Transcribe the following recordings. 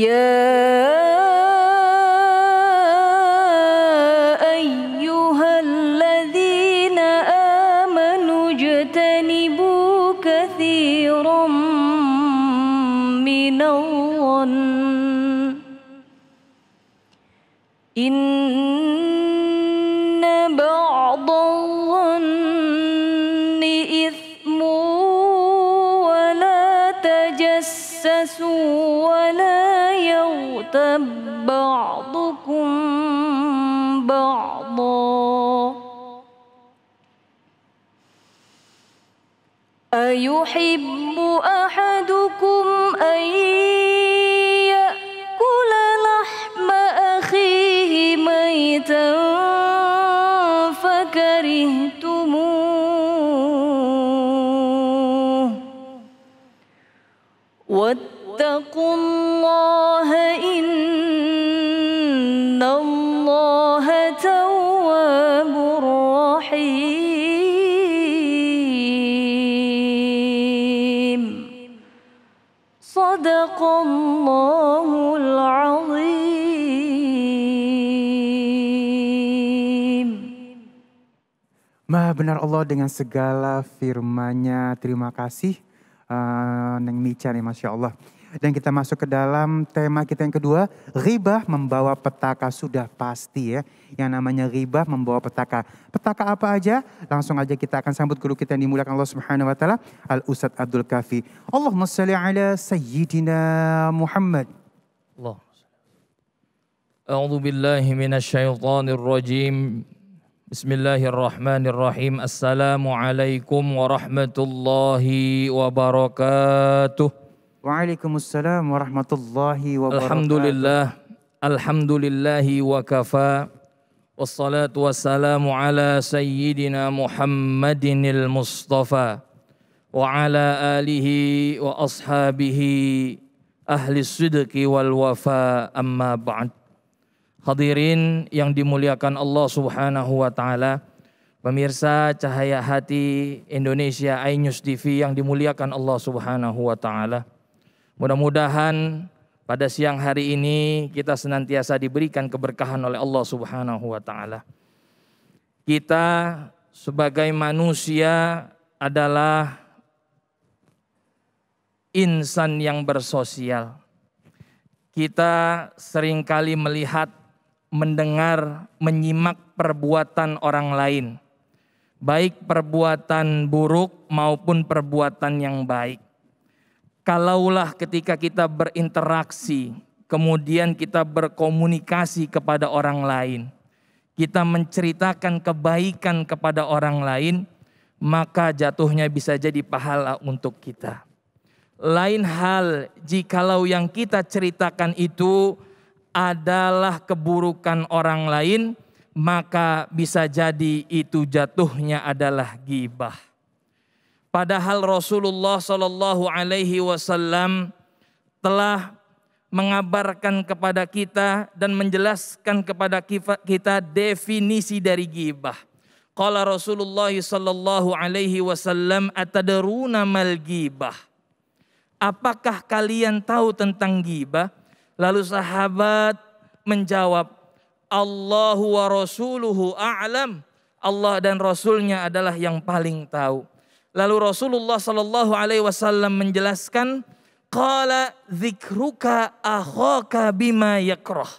يا أيها الذين إن بعض الظن إثم ولا تجسسوا ولا يغتب بعضكم بعضا أيحب أحدكم أن يأكل لحم أخيه ميتا فكرهتموه واتقوا الله benar Allah dengan segala firman-Nya. Terima kasih uh, Neng Mica nih Masya Allah. Dan kita masuk ke dalam tema kita yang kedua, ribah membawa petaka sudah pasti ya. Yang namanya ribah membawa petaka. Petaka apa aja? Langsung aja kita akan sambut guru kita yang dimulakan Allah Subhanahu wa taala, Al Ustadz Abdul Kafi. Allahumma salli ala sayyidina Muhammad. Allah. A'udzu billahi rajim. بسم الله الرحمن الرحيم السلام عليكم ورحمة الله وبركاته وعليكم السلام ورحمة الله وبركاته الحمد لله الحمد لله وكفى والصلاة والسلام على سيدنا محمد المصطفى وعلى آله وأصحابه أهل الصدق والوفاء أما بعد Hadirin yang dimuliakan Allah Subhanahu wa taala, pemirsa Cahaya Hati Indonesia iNews TV yang dimuliakan Allah Subhanahu wa taala. Mudah-mudahan pada siang hari ini kita senantiasa diberikan keberkahan oleh Allah Subhanahu wa taala. Kita sebagai manusia adalah insan yang bersosial. Kita seringkali melihat mendengar, menyimak perbuatan orang lain, baik perbuatan buruk maupun perbuatan yang baik. Kalaulah ketika kita berinteraksi, kemudian kita berkomunikasi kepada orang lain, kita menceritakan kebaikan kepada orang lain, maka jatuhnya bisa jadi pahala untuk kita. Lain hal, jikalau yang kita ceritakan itu adalah keburukan orang lain, maka bisa jadi itu jatuhnya adalah gibah. Padahal Rasulullah Shallallahu Alaihi Wasallam telah mengabarkan kepada kita dan menjelaskan kepada kita definisi dari gibah. Kalau Rasulullah Shallallahu alaihi wasallam mal gibah. Apakah kalian tahu tentang gibah? Lalu sahabat menjawab, Allahu wa rasuluhu a'lam. Allah dan Rasulnya adalah yang paling tahu. Lalu Rasulullah Shallallahu Alaihi Wasallam menjelaskan, Qala zikruka akhaka bima yakrah.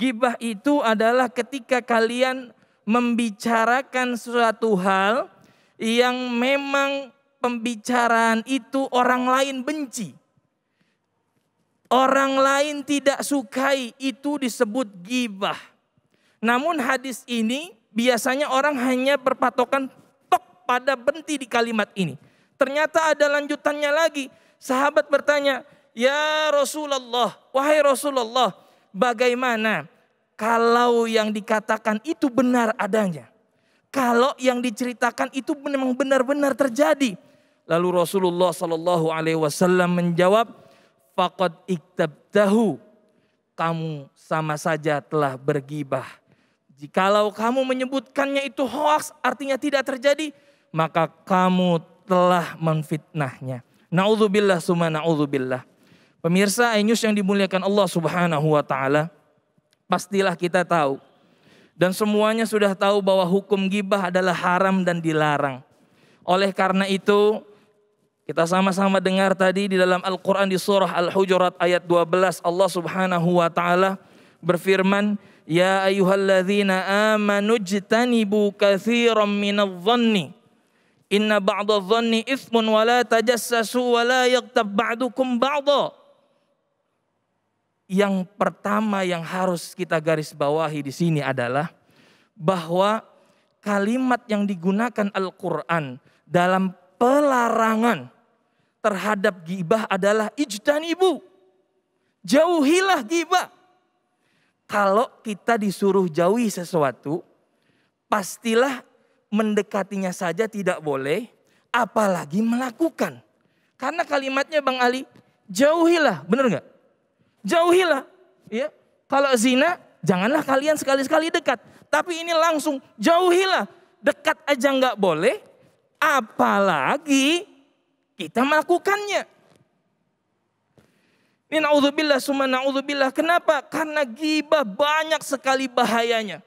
Gibah itu adalah ketika kalian membicarakan suatu hal yang memang pembicaraan itu orang lain benci. Orang lain tidak sukai itu disebut gibah. Namun hadis ini biasanya orang hanya berpatokan tok pada benti di kalimat ini. Ternyata ada lanjutannya lagi. Sahabat bertanya, "Ya Rasulullah, wahai Rasulullah, bagaimana kalau yang dikatakan itu benar adanya?" Kalau yang diceritakan itu memang benar-benar terjadi. Lalu Rasulullah Shallallahu Alaihi Wasallam menjawab, faqad iktabtahu. Kamu sama saja telah bergibah. Jikalau kamu menyebutkannya itu hoax, artinya tidak terjadi, maka kamu telah memfitnahnya. Naudzubillah summa naudzubillah. Pemirsa Ainyus yang dimuliakan Allah Subhanahu wa taala, pastilah kita tahu dan semuanya sudah tahu bahwa hukum gibah adalah haram dan dilarang. Oleh karena itu, kita sama-sama dengar tadi di dalam Al-Quran di surah Al-Hujurat ayat 12 Allah subhanahu wa ta'ala berfirman Ya ayuhalladzina amanu jtanibu kathiran minal dhanni Inna ba'da dhanni ithmun wa la tajassasu wa la yaktab ba'dukum ba'da Yang pertama yang harus kita garis bawahi di sini adalah bahwa kalimat yang digunakan Al-Qur'an dalam pelarangan terhadap gibah adalah ijdan ibu. Jauhilah gibah. Kalau kita disuruh jauhi sesuatu, pastilah mendekatinya saja tidak boleh, apalagi melakukan. Karena kalimatnya Bang Ali, jauhilah, bener nggak? Jauhilah. Ya. Kalau zina, janganlah kalian sekali-sekali dekat. Tapi ini langsung jauhilah. Dekat aja nggak boleh, apalagi kita melakukannya. Ini na'udzubillah summa na'udzubillah. Kenapa? Karena gibah banyak sekali bahayanya.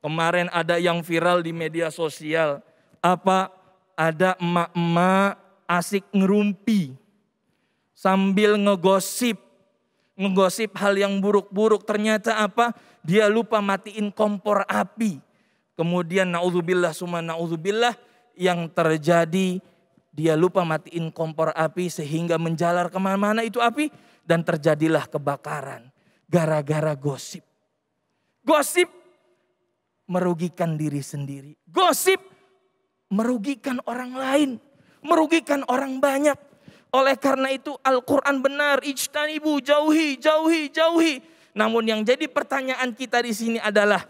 Kemarin ada yang viral di media sosial. Apa? Ada emak-emak asik ngerumpi. Sambil ngegosip. Ngegosip hal yang buruk-buruk. Ternyata apa? Dia lupa matiin kompor api. Kemudian na'udzubillah summa na'udzubillah. Yang terjadi dia lupa matiin kompor api sehingga menjalar kemana-mana itu api dan terjadilah kebakaran gara-gara gosip. Gosip merugikan diri sendiri. Gosip merugikan orang lain, merugikan orang banyak. Oleh karena itu Al-Quran benar, ibu jauhi, jauhi, jauhi. Namun yang jadi pertanyaan kita di sini adalah,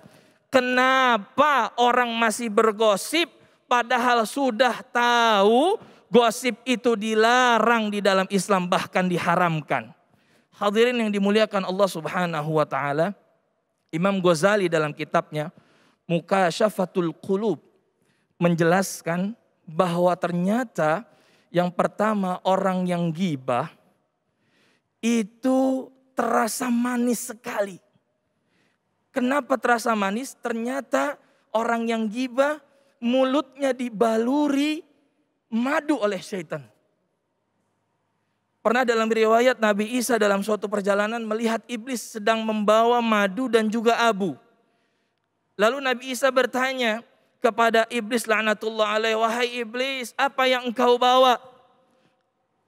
kenapa orang masih bergosip padahal sudah tahu Gosip itu dilarang di dalam Islam bahkan diharamkan. Hadirin yang dimuliakan Allah Subhanahu wa taala, Imam Ghazali dalam kitabnya Mukasyafatul Qulub menjelaskan bahwa ternyata yang pertama orang yang gibah itu terasa manis sekali. Kenapa terasa manis? Ternyata orang yang gibah mulutnya dibaluri madu oleh syaitan. Pernah dalam riwayat Nabi Isa dalam suatu perjalanan melihat iblis sedang membawa madu dan juga abu. Lalu Nabi Isa bertanya kepada iblis la'natullah alaih, wahai iblis, apa yang engkau bawa?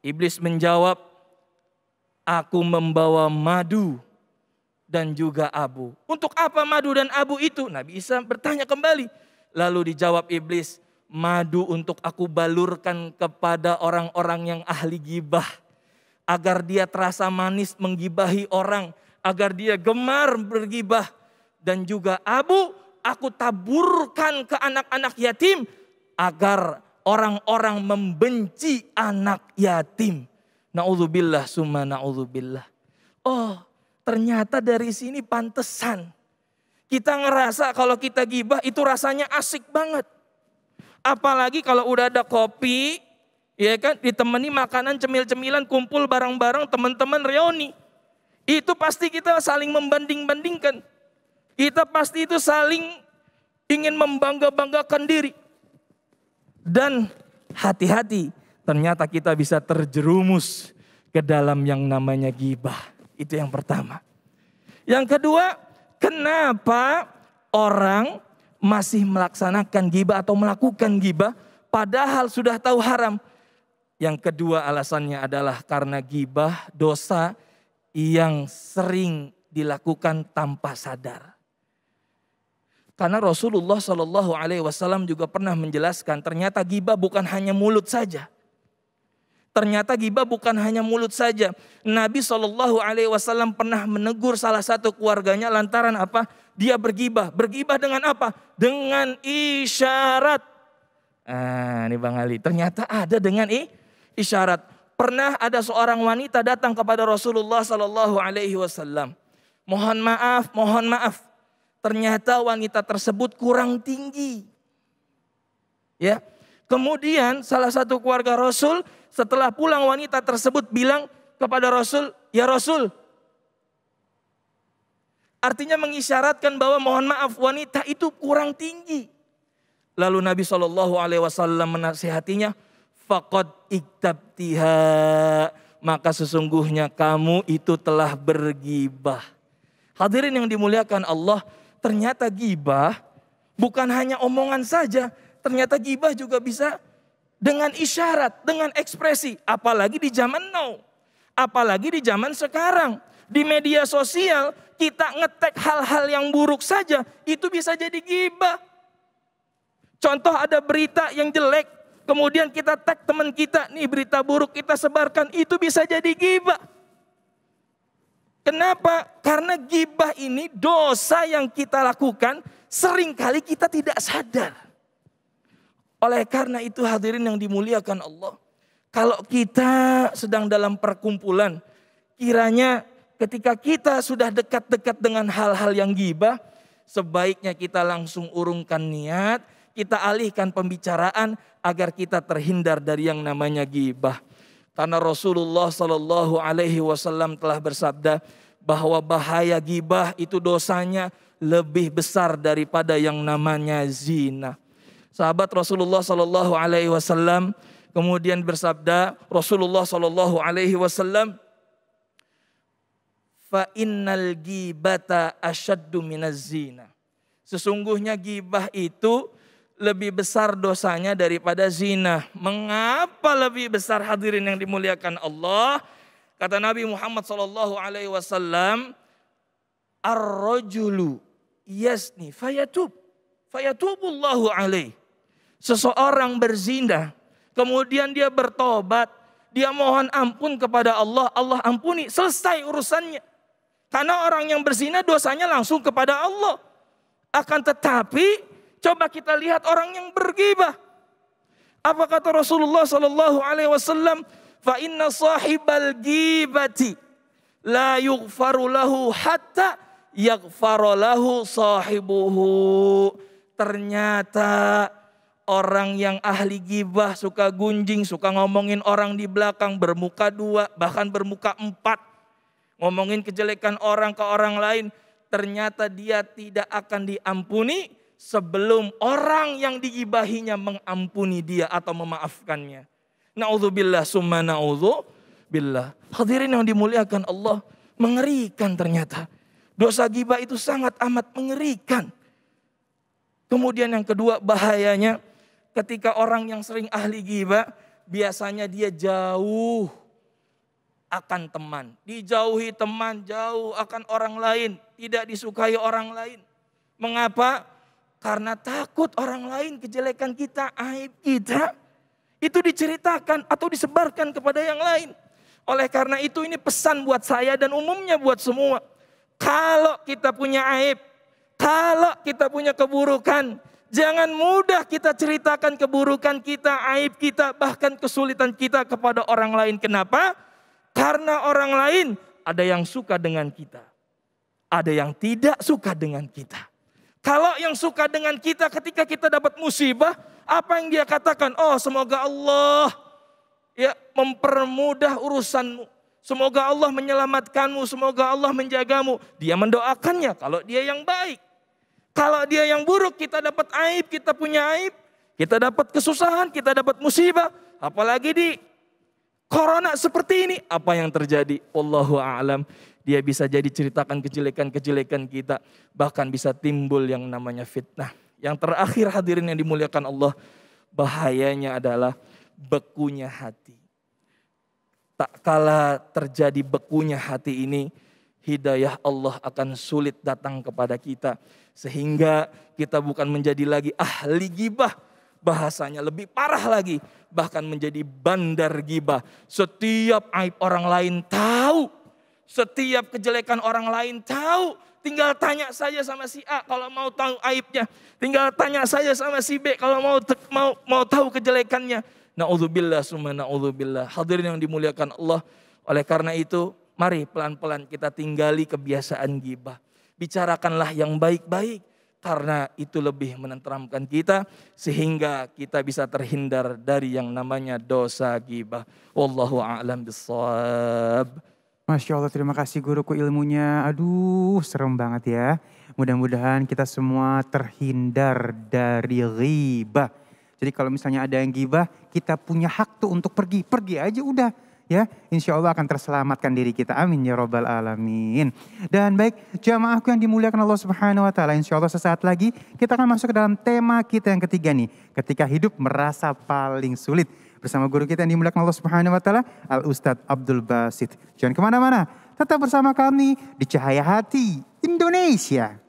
Iblis menjawab, aku membawa madu dan juga abu. Untuk apa madu dan abu itu? Nabi Isa bertanya kembali. Lalu dijawab iblis, madu untuk aku balurkan kepada orang-orang yang ahli gibah. Agar dia terasa manis menggibahi orang, agar dia gemar bergibah. Dan juga abu aku taburkan ke anak-anak yatim agar orang-orang membenci anak yatim. Na'udzubillah summa na'udzubillah. Oh ternyata dari sini pantesan. Kita ngerasa kalau kita gibah itu rasanya asik banget Apalagi kalau udah ada kopi, ya kan ditemani makanan cemil-cemilan, kumpul barang-barang teman-teman reuni. Itu pasti kita saling membanding-bandingkan. Kita pasti itu saling ingin membangga-banggakan diri. Dan hati-hati, ternyata kita bisa terjerumus ke dalam yang namanya gibah. Itu yang pertama. Yang kedua, kenapa orang masih melaksanakan gibah atau melakukan gibah padahal sudah tahu haram. Yang kedua alasannya adalah karena gibah dosa yang sering dilakukan tanpa sadar. Karena Rasulullah Shallallahu Alaihi Wasallam juga pernah menjelaskan ternyata gibah bukan hanya mulut saja. Ternyata gibah bukan hanya mulut saja. Nabi Shallallahu Alaihi Wasallam pernah menegur salah satu keluarganya lantaran apa? dia bergibah. Bergibah dengan apa? Dengan isyarat. Ah, ini Bang Ali, ternyata ada dengan i, isyarat. Pernah ada seorang wanita datang kepada Rasulullah Sallallahu Alaihi Wasallam. Mohon maaf, mohon maaf. Ternyata wanita tersebut kurang tinggi. Ya, Kemudian salah satu keluarga Rasul setelah pulang wanita tersebut bilang kepada Rasul, "Ya Rasul, Artinya mengisyaratkan bahwa mohon maaf wanita itu kurang tinggi. Lalu Nabi Shallallahu Alaihi Wasallam menasihatinya, fakot iktabtiha maka sesungguhnya kamu itu telah bergibah. Hadirin yang dimuliakan Allah, ternyata gibah bukan hanya omongan saja, ternyata gibah juga bisa dengan isyarat, dengan ekspresi, apalagi di zaman now, apalagi di zaman sekarang, di media sosial kita ngetek hal-hal yang buruk saja, itu bisa jadi gibah. Contoh ada berita yang jelek, kemudian kita tag teman kita, nih berita buruk kita sebarkan, itu bisa jadi gibah. Kenapa? Karena gibah ini dosa yang kita lakukan seringkali kita tidak sadar. Oleh karena itu hadirin yang dimuliakan Allah. Kalau kita sedang dalam perkumpulan, kiranya Ketika kita sudah dekat-dekat dengan hal-hal yang gibah, sebaiknya kita langsung urungkan niat, kita alihkan pembicaraan agar kita terhindar dari yang namanya gibah. Karena Rasulullah Shallallahu Alaihi Wasallam telah bersabda bahwa bahaya gibah itu dosanya lebih besar daripada yang namanya zina. Sahabat Rasulullah Shallallahu Alaihi Wasallam kemudian bersabda Rasulullah Shallallahu Alaihi Wasallam fa innal gibata asyaddu minaz zina. Sesungguhnya gibah itu lebih besar dosanya daripada zina. Mengapa lebih besar hadirin yang dimuliakan Allah? Kata Nabi Muhammad sallallahu alaihi wasallam, ar-rajulu yasni fayatub fayatubullahu alaih. Seseorang berzina, kemudian dia bertobat, dia mohon ampun kepada Allah, Allah ampuni, selesai urusannya. Karena orang yang berzina dosanya langsung kepada Allah. Akan tetapi coba kita lihat orang yang bergibah. Apa kata Rasulullah Sallallahu Alaihi Wasallam? Fa inna sahibal gibati la yughfaru lahu hatta yaghfaru lahu sahibuhu. Ternyata orang yang ahli gibah suka gunjing, suka ngomongin orang di belakang bermuka dua, bahkan bermuka empat ngomongin kejelekan orang ke orang lain, ternyata dia tidak akan diampuni sebelum orang yang digibahinya mengampuni dia atau memaafkannya. Na'udzubillah summa na'udzubillah. Hadirin yang dimuliakan Allah, mengerikan ternyata. Dosa gibah itu sangat amat mengerikan. Kemudian yang kedua bahayanya ketika orang yang sering ahli gibah biasanya dia jauh akan teman, dijauhi teman, jauh akan orang lain, tidak disukai orang lain. Mengapa? Karena takut orang lain kejelekan kita, aib kita itu diceritakan atau disebarkan kepada yang lain. Oleh karena itu ini pesan buat saya dan umumnya buat semua. Kalau kita punya aib, kalau kita punya keburukan, jangan mudah kita ceritakan keburukan kita, aib kita, bahkan kesulitan kita kepada orang lain. Kenapa? karena orang lain ada yang suka dengan kita. Ada yang tidak suka dengan kita. Kalau yang suka dengan kita ketika kita dapat musibah, apa yang dia katakan? Oh, semoga Allah ya mempermudah urusanmu. Semoga Allah menyelamatkanmu, semoga Allah menjagamu. Dia mendoakannya kalau dia yang baik. Kalau dia yang buruk, kita dapat aib, kita punya aib, kita dapat kesusahan, kita dapat musibah, apalagi di corona seperti ini, apa yang terjadi? Wallahu a'lam. Dia bisa jadi ceritakan kejelekan-kejelekan kita, bahkan bisa timbul yang namanya fitnah. Yang terakhir hadirin yang dimuliakan Allah, bahayanya adalah bekunya hati. Tak kala terjadi bekunya hati ini, hidayah Allah akan sulit datang kepada kita. Sehingga kita bukan menjadi lagi ahli gibah, bahasanya lebih parah lagi, bahkan menjadi bandar gibah. Setiap aib orang lain tahu, setiap kejelekan orang lain tahu. Tinggal tanya saja sama si A kalau mau tahu aibnya. Tinggal tanya saja sama si B kalau mau mau mau tahu kejelekannya. naudzubillah summa naudzubillah Hadirin yang dimuliakan Allah. Oleh karena itu, mari pelan-pelan kita tinggali kebiasaan gibah. Bicarakanlah yang baik-baik karena itu lebih menenteramkan kita sehingga kita bisa terhindar dari yang namanya dosa gibah. Wallahu a'lam bissawab. Masya Allah, terima kasih guruku ilmunya. Aduh, serem banget ya. Mudah-mudahan kita semua terhindar dari ghibah. Jadi kalau misalnya ada yang gibah, kita punya hak tuh untuk pergi. Pergi aja udah ya insya Allah akan terselamatkan diri kita amin ya robbal alamin dan baik jamaahku yang dimuliakan Allah subhanahu wa taala insya Allah sesaat lagi kita akan masuk ke dalam tema kita yang ketiga nih ketika hidup merasa paling sulit bersama guru kita yang dimuliakan Allah subhanahu wa taala al Ustadz Abdul Basit jangan kemana-mana tetap bersama kami di Cahaya Hati Indonesia